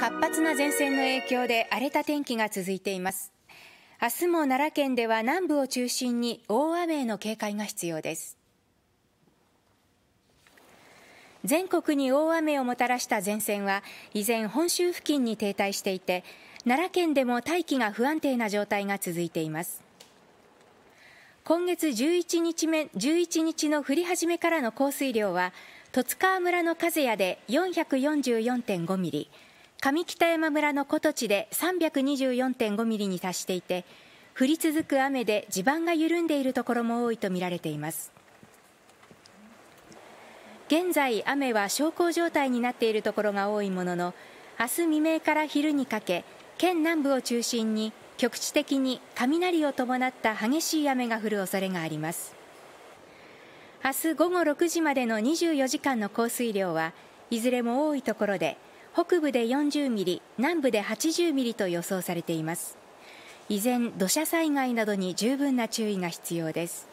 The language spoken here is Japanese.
活発な前線の影響で荒れた天気が続いています明日も奈良県では南部を中心に大雨への警戒が必要です全国に大雨をもたらした前線は依然本州付近に停滞していて奈良県でも大気が不安定な状態が続いています今月11日目11日の降り始めからの降水量は十津川村の風谷で444.5ミリ上北山村の琴地で324.5ミリに達していて降り続く雨で地盤が緩んでいるところも多いとみられています現在雨は小康状態になっているところが多いものの明日未明から昼にかけ県南部を中心に局地的に雷を伴った激しい雨が降る恐れがあります明日午後6時までの24時間の降水量はいずれも多いところで北部で40ミリ南部で80ミリと予想されています依然土砂災害などに十分な注意が必要です